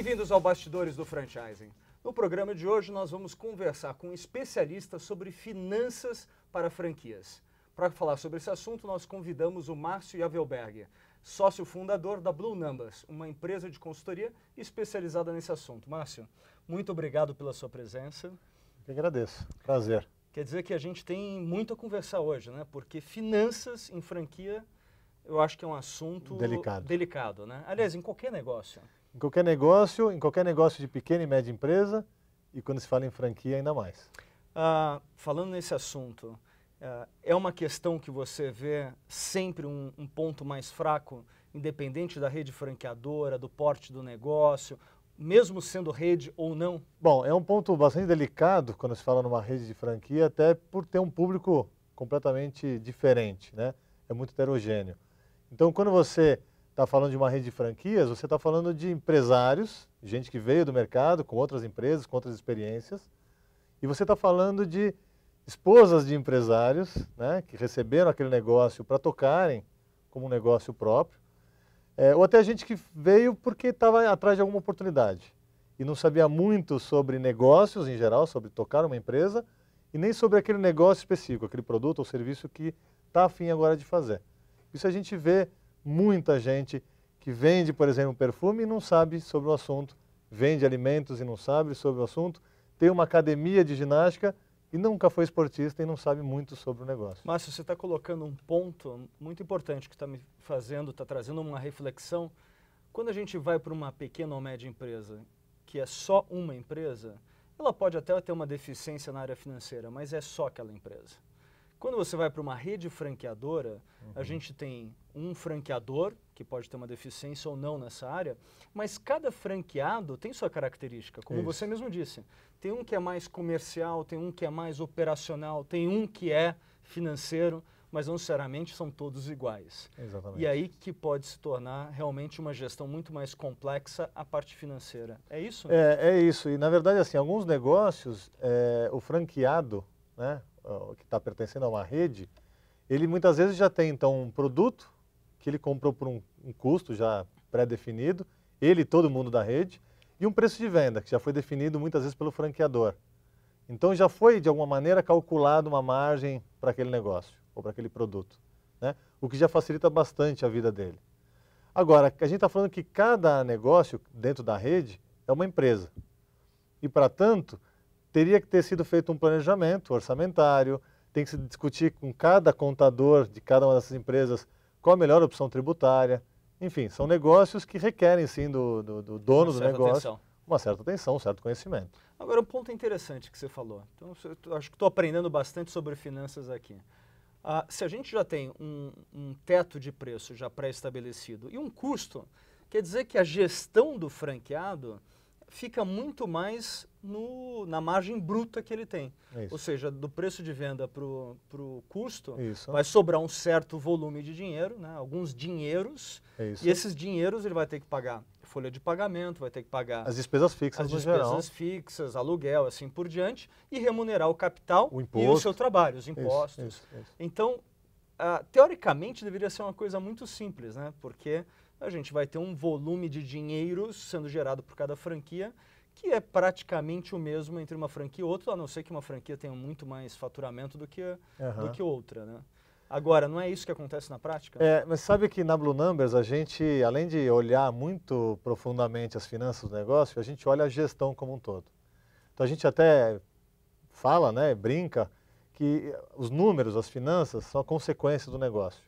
Bem-vindos ao Bastidores do Franchising. No programa de hoje, nós vamos conversar com um especialista sobre finanças para franquias. Para falar sobre esse assunto, nós convidamos o Márcio Javelberg, sócio fundador da Blue Numbers, uma empresa de consultoria especializada nesse assunto. Márcio, muito obrigado pela sua presença. Eu agradeço. Prazer. Quer dizer que a gente tem muito a conversar hoje, né? Porque finanças em franquia, eu acho que é um assunto delicado, delicado né? Aliás, em qualquer negócio em qualquer negócio, em qualquer negócio de pequena e média empresa, e quando se fala em franquia, ainda mais. Ah, falando nesse assunto, ah, é uma questão que você vê sempre um, um ponto mais fraco, independente da rede franqueadora, do porte do negócio, mesmo sendo rede ou não? Bom, é um ponto bastante delicado quando se fala numa rede de franquia, até por ter um público completamente diferente, né? É muito heterogêneo. Então, quando você está falando de uma rede de franquias, você está falando de empresários, gente que veio do mercado, com outras empresas, com outras experiências, e você está falando de esposas de empresários, né, que receberam aquele negócio para tocarem como um negócio próprio, é, ou até gente que veio porque estava atrás de alguma oportunidade e não sabia muito sobre negócios em geral, sobre tocar uma empresa, e nem sobre aquele negócio específico, aquele produto ou serviço que está afim agora de fazer. Isso a gente vê muita gente que vende, por exemplo, perfume e não sabe sobre o assunto, vende alimentos e não sabe sobre o assunto, tem uma academia de ginástica e nunca foi esportista e não sabe muito sobre o negócio. Márcio, você está colocando um ponto muito importante que está me fazendo, está trazendo uma reflexão. Quando a gente vai para uma pequena ou média empresa, que é só uma empresa, ela pode até ter uma deficiência na área financeira, mas é só aquela empresa. Quando você vai para uma rede franqueadora, uhum. a gente tem um franqueador, que pode ter uma deficiência ou não nessa área, mas cada franqueado tem sua característica, como Isso. você mesmo disse. Tem um que é mais comercial, tem um que é mais operacional, tem um que é financeiro, mas não necessariamente são todos iguais. Exatamente. E aí que pode se tornar realmente uma gestão muito mais complexa a parte financeira. É isso? É, é isso. E na verdade, assim, alguns negócios, é, o franqueado, né, que está pertencendo a uma rede, ele muitas vezes já tem então um produto que ele comprou por um, um custo já pré-definido, ele e todo mundo da rede, e um preço de venda, que já foi definido muitas vezes pelo franqueador. Então já foi, de alguma maneira, calculado uma margem para aquele negócio ou para aquele produto, né? o que já facilita bastante a vida dele. Agora, a gente está falando que cada negócio dentro da rede é uma empresa. E, para tanto, teria que ter sido feito um planejamento orçamentário, tem que se discutir com cada contador de cada uma dessas empresas qual a melhor opção tributária. Enfim, são negócios que requerem, sim, do, do, do dono do negócio atenção. uma certa atenção, um certo conhecimento. Agora, um ponto interessante que você falou. Então, eu acho que estou aprendendo bastante sobre finanças aqui. Ah, se a gente já tem um, um teto de preço já pré-estabelecido e um custo, quer dizer que a gestão do franqueado fica muito mais no, na margem bruta que ele tem. É isso. Ou seja, do preço de venda para o custo, Isso. vai sobrar um certo volume de dinheiro, né? alguns dinheiros, é Isso. e esses dinheiros ele vai ter que pagar folha de pagamento, vai ter que pagar as despesas fixas, as despesas geral. fixas, aluguel, assim por diante, e remunerar o capital o imposto, e o seu trabalho, os impostos. Isso, isso, isso. Então, uh, teoricamente deveria ser uma coisa muito simples, né? Porque a gente vai ter um volume de dinheiro sendo gerado por cada franquia que é praticamente o mesmo entre uma franquia e outra, a não ser que uma franquia tenha muito mais faturamento do que, uhum. do que outra, né? Agora, não é isso que acontece na prática? É, mas sabe que na Blue Numbers a gente, além de olhar muito profundamente as finanças do negócio, a gente olha a gestão como um todo. Então a gente até fala, né, brinca, que os números, as finanças, são a consequência do negócio.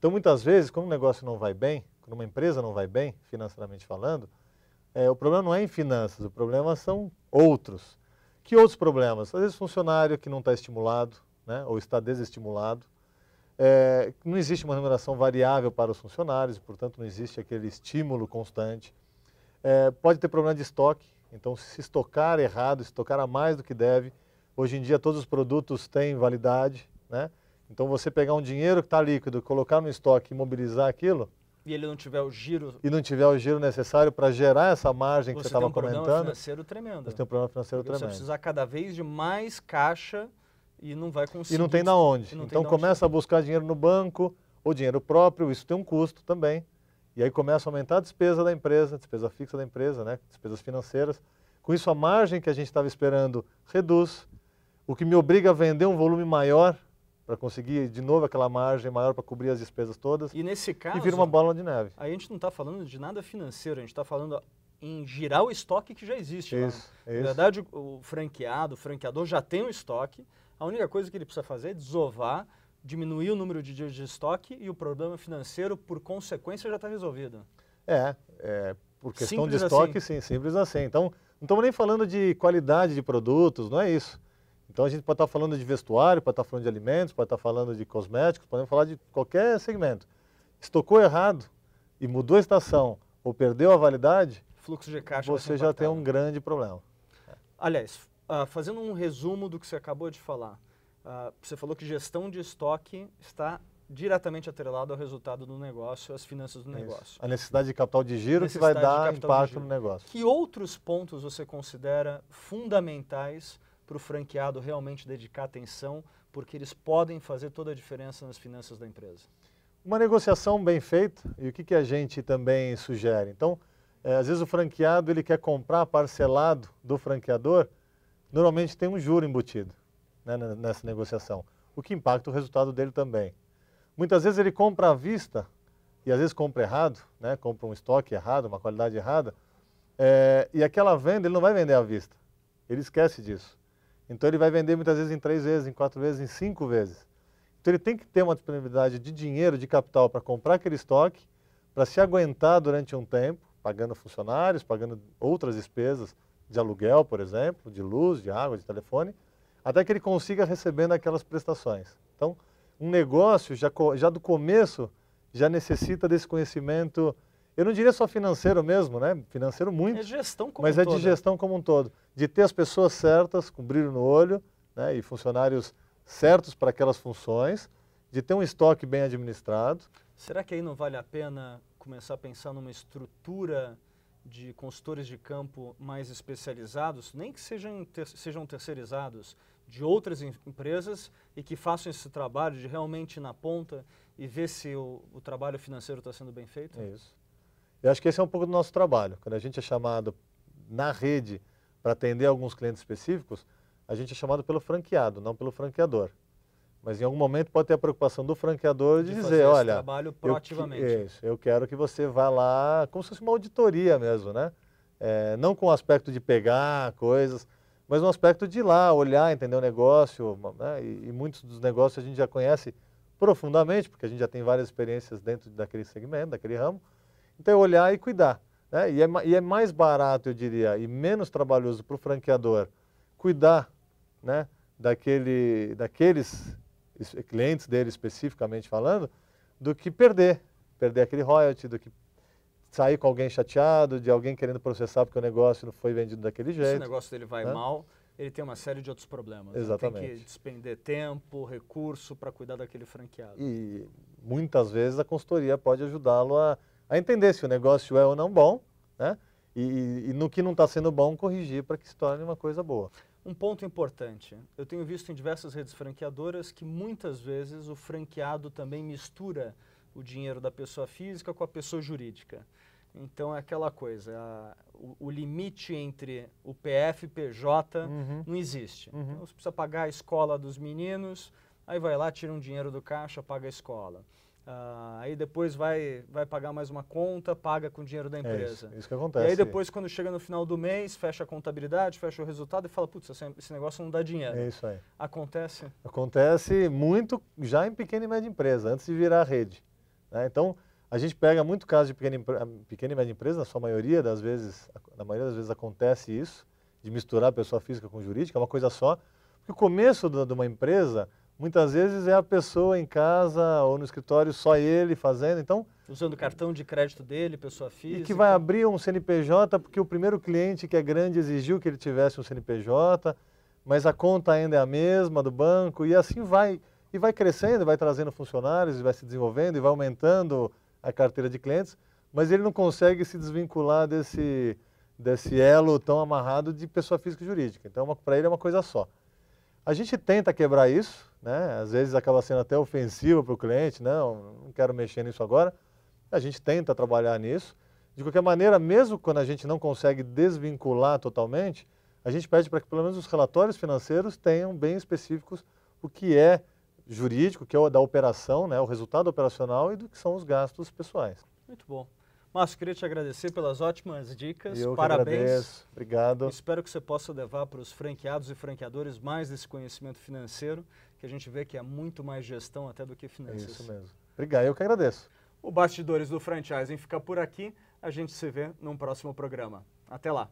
Então muitas vezes, quando o negócio não vai bem, quando uma empresa não vai bem, financeiramente falando, é, o problema não é em finanças, o problema são outros. Que outros problemas? Às vezes funcionário que não está estimulado, né, ou está desestimulado. É, não existe uma remuneração variável para os funcionários, portanto não existe aquele estímulo constante. É, pode ter problema de estoque, então se estocar errado, estocar a mais do que deve. Hoje em dia todos os produtos têm validade, né? Então você pegar um dinheiro que está líquido, colocar no estoque e mobilizar aquilo, e ele não tiver o giro. E não tiver o giro necessário para gerar essa margem que você estava um comentando. Você tem um problema financeiro tremendo. Você tem um problema financeiro tremendo. Você vai precisar cada vez de mais caixa e não vai conseguir. E não tem na onde. Então começa onde. a buscar dinheiro no banco ou dinheiro próprio, isso tem um custo também. E aí começa a aumentar a despesa da empresa, despesa fixa da empresa, né? despesas financeiras. Com isso, a margem que a gente estava esperando reduz, o que me obriga a vender um volume maior para conseguir de novo aquela margem maior para cobrir as despesas todas. E nesse caso. E vira uma bola de neve. Aí a gente não está falando de nada financeiro, a gente está falando em girar o estoque que já existe. Isso, lá. Né? isso. Na verdade, o franqueado, o franqueador já tem um estoque, a única coisa que ele precisa fazer é desovar diminuir o número de dias de estoque e o problema financeiro, por consequência, já está resolvido. É, é, por questão simples de estoque, assim. sim, simples assim. Então, não estamos nem falando de qualidade de produtos, não é isso. Então a gente pode estar falando de vestuário, pode estar falando de alimentos, pode estar falando de cosméticos, podemos falar de qualquer segmento. Estocou errado e mudou a estação ou perdeu a validade, fluxo de caixa você já tem um grande problema. Aliás, uh, fazendo um resumo do que você acabou de falar, uh, você falou que gestão de estoque está diretamente atrelado ao resultado do negócio, às finanças do Isso. negócio. A necessidade de capital de giro que vai dar impacto no negócio. Que outros pontos você considera fundamentais para o franqueado realmente dedicar atenção, porque eles podem fazer toda a diferença nas finanças da empresa. Uma negociação bem feita, e o que, que a gente também sugere? Então, é, às vezes o franqueado ele quer comprar parcelado do franqueador, normalmente tem um juro embutido né, nessa negociação, o que impacta o resultado dele também. Muitas vezes ele compra à vista, e às vezes compra errado, né, compra um estoque errado, uma qualidade errada, é, e aquela venda ele não vai vender à vista, ele esquece disso. Então ele vai vender muitas vezes em três vezes, em quatro vezes, em cinco vezes. Então ele tem que ter uma disponibilidade de dinheiro, de capital para comprar aquele estoque, para se aguentar durante um tempo, pagando funcionários, pagando outras despesas de aluguel, por exemplo, de luz, de água, de telefone, até que ele consiga recebendo aquelas prestações. Então, um negócio já, já do começo já necessita desse conhecimento eu não diria só financeiro mesmo, né? Financeiro muito. É gestão como mas um é todo. de né? gestão como um todo. De ter as pessoas certas, com brilho no olho, né? E funcionários certos para aquelas funções, de ter um estoque bem administrado. Será que aí não vale a pena começar a pensar numa estrutura de consultores de campo mais especializados, nem que sejam, ter sejam terceirizados, de outras em empresas e que façam esse trabalho de realmente ir na ponta e ver se o, o trabalho financeiro está sendo bem feito? É isso. Eu acho que esse é um pouco do nosso trabalho. Quando a gente é chamado na rede para atender alguns clientes específicos, a gente é chamado pelo franqueado, não pelo franqueador. Mas em algum momento pode ter a preocupação do franqueador de, de dizer, olha, trabalho proativamente. Eu, isso, eu quero que você vá lá, como se fosse uma auditoria mesmo, né? É, não com o aspecto de pegar coisas, mas um aspecto de ir lá, olhar, entender o negócio, né? e, e muitos dos negócios a gente já conhece profundamente, porque a gente já tem várias experiências dentro daquele segmento, daquele ramo, então é olhar e cuidar. Né? E, é, e é mais barato, eu diria, e menos trabalhoso para o franqueador cuidar né, daquele, daqueles clientes dele especificamente falando, do que perder. Perder aquele royalty, do que sair com alguém chateado, de alguém querendo processar porque o negócio não foi vendido daquele jeito. Se o negócio dele vai né? mal, ele tem uma série de outros problemas. Exatamente. Né? Ele tem que despender tempo, recurso para cuidar daquele franqueado. E muitas vezes a consultoria pode ajudá-lo a a entender se o negócio é ou não bom, né? E, e no que não está sendo bom, corrigir para que se torne uma coisa boa. Um ponto importante. Eu tenho visto em diversas redes franqueadoras que muitas vezes o franqueado também mistura o dinheiro da pessoa física com a pessoa jurídica. Então é aquela coisa, a, o, o, limite entre o PF e PJ uhum. não existe. Uhum. Então, você precisa pagar a escola dos meninos, aí vai lá, tira um dinheiro do caixa, paga a escola. Uh, aí depois vai, vai pagar mais uma conta, paga com o dinheiro da é empresa. É isso, isso, que acontece. E aí depois, quando chega no final do mês, fecha a contabilidade, fecha o resultado e fala, putz, esse negócio não dá dinheiro. É isso aí. Acontece? Acontece muito já em pequena e média empresa, antes de virar a rede. Né? Então, a gente pega muito caso de pequena, pequena e média empresa, na sua maioria das vezes, na maioria das vezes acontece isso, de misturar pessoa física com jurídica, é uma coisa só. Porque o começo de uma empresa Muitas vezes é a pessoa em casa ou no escritório, só ele fazendo, então... Usando o cartão de crédito dele, pessoa física... E que vai abrir um CNPJ porque o primeiro cliente que é grande exigiu que ele tivesse um CNPJ, mas a conta ainda é a mesma do banco e assim vai. E vai crescendo, vai trazendo funcionários, vai se desenvolvendo e vai aumentando a carteira de clientes, mas ele não consegue se desvincular desse, desse elo tão amarrado de pessoa física e jurídica. Então, para ele é uma coisa só. A gente tenta quebrar isso, né? às vezes acaba sendo até ofensivo para o cliente, não, não quero mexer nisso agora. A gente tenta trabalhar nisso. De qualquer maneira, mesmo quando a gente não consegue desvincular totalmente, a gente pede para que pelo menos os relatórios financeiros tenham bem específicos o que é jurídico, que é o da operação, né, o resultado operacional e do que são os gastos pessoais. Muito bom. Márcio, queria te agradecer pelas ótimas dicas. Eu Parabéns. Obrigado. Espero que você possa levar para os franqueados e franqueadores mais desse conhecimento financeiro, que a gente vê que é muito mais gestão até do que finanças. É isso mesmo. Obrigado, eu que agradeço. O Bastidores do Franchising fica por aqui. A gente se vê num próximo programa. Até lá.